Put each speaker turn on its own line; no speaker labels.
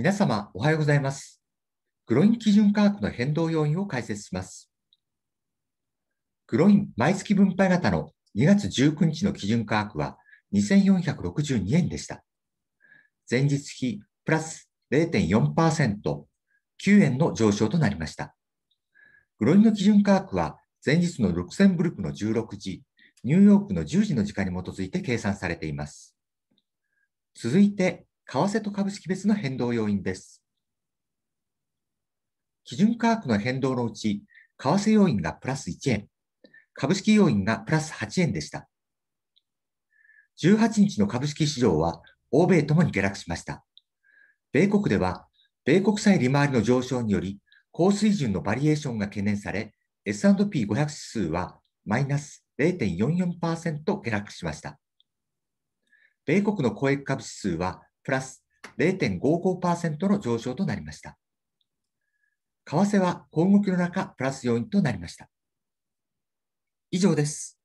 皆様、おはようございます。グロイン基準価格の変動要因を解説します。グロイン毎月分配型の2月19日の基準価格は2462円でした。前日比プラス0.4%、9円の上昇となりました。グロインの基準価格は前日のルクセンブルクの16時、ニューヨークの10時の時間に基づいて計算されています。続いて、為替と株式別の変動要因です。基準価格の変動のうち、為替要因がプラス1円、株式要因がプラス8円でした。18日の株式市場は、欧米ともに下落しました。米国では、米国債利回りの上昇により、高水準のバリエーションが懸念され、S&P500 指数はマイナス0.44%下落しました。米国の公益株指数はプラス0.55%の上昇となりました。為替は今後きの中、プラス要因となりました。以上です。